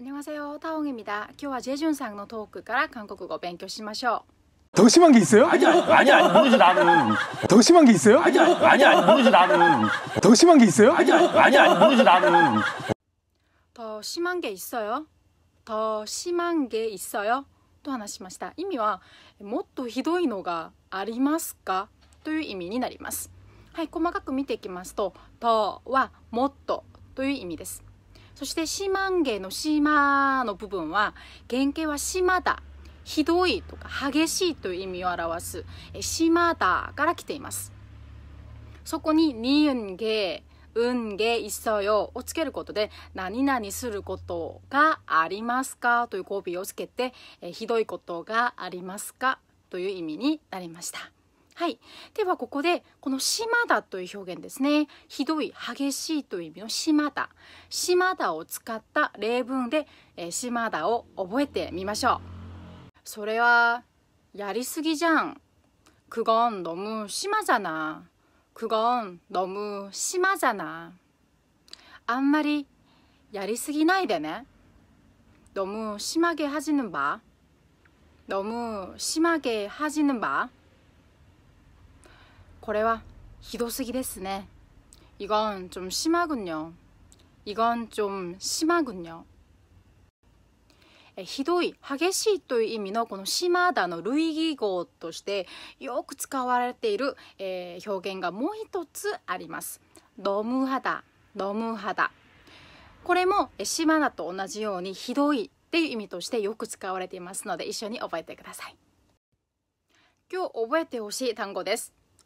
안녕하세요タオ입니다今日はジェジュンさんのトークから韓国語を勉強しましょう。도시만기있어요아니아니아니모르지나는도시만기있어요아니よ。니아니모르지나는도시만기있어요아니아아니모르지나는더심한게있어요더심한게있어요ました意味はもっとひどいのがありますかという意味になります。はい、細かく見ていきますと、とはもっとという意味です。そして島んげの島の部分は原型は島だひどいとか激しいという意味を表す島だから来ていますそこににんげ運げいっそよをつけることで何々することがありますかという語尾をつけてひどいことがありますかという意味になりましたはい、ではここでこの「島だ」という表現ですねひどい激しいという意味の「島だ」「島だ」を使った例文で「えー、島だ」を覚えてみましょうそれはやりすぎじゃん그건너무심하잖아그건너무심じゃな」あんまりやりすぎないでね너무심하게하지는마너무심하게하지는마これはひどすぎですね。이건좀심하군 요。 이건좀심하군 요。 ひどい激しいという意味のこの「島だ」の類義語としてよく使われている、えー、表現がもう一つあります。너ム하 다、 너무하 다。 これも「島だ」と同じように「ひどい」っていう意味としてよく使われていますので一緒に覚えてください。今日覚えてほしい単語です。